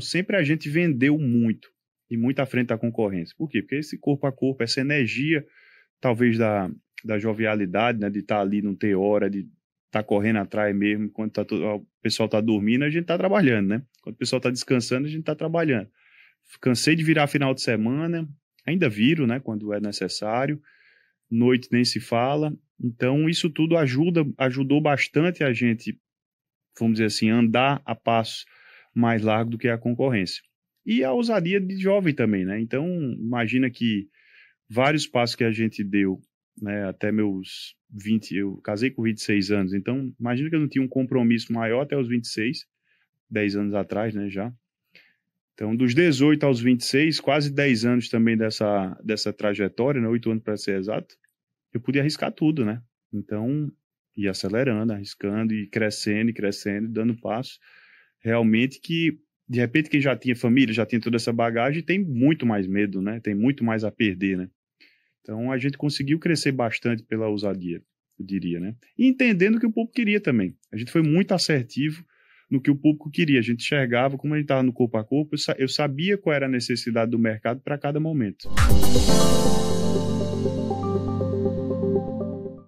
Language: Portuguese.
sempre a gente vendeu muito e muito à frente da concorrência. Por quê? Porque esse corpo a corpo, essa energia, talvez da, da jovialidade, né, de estar tá ali, não ter hora, de estar tá correndo atrás mesmo, quando tá todo, o pessoal está dormindo, a gente está trabalhando, né? Quando o pessoal está descansando, a gente está trabalhando. Cansei de virar final de semana, ainda viro, né, quando é necessário, noite nem se fala. Então, isso tudo ajuda, ajudou bastante a gente, vamos dizer assim, andar a passos mais largo do que a concorrência. E a ousadia de jovem também, né? Então, imagina que vários passos que a gente deu, né, até meus 20, eu casei com 26 anos, então imagina que eu não tinha um compromisso maior até os 26, 10 anos atrás, né, já. Então, dos 18 aos 26, quase 10 anos também dessa, dessa trajetória, né, 8 anos para ser exato, eu podia arriscar tudo, né? Então, ia acelerando, arriscando e crescendo e crescendo, dando passos realmente que, de repente, quem já tinha família, já tinha toda essa bagagem, tem muito mais medo, né? Tem muito mais a perder, né? Então, a gente conseguiu crescer bastante pela ousadia, eu diria, né? E entendendo o que o público queria também. A gente foi muito assertivo no que o público queria. A gente enxergava, como a gente estava no corpo a corpo, eu sabia qual era a necessidade do mercado para cada momento.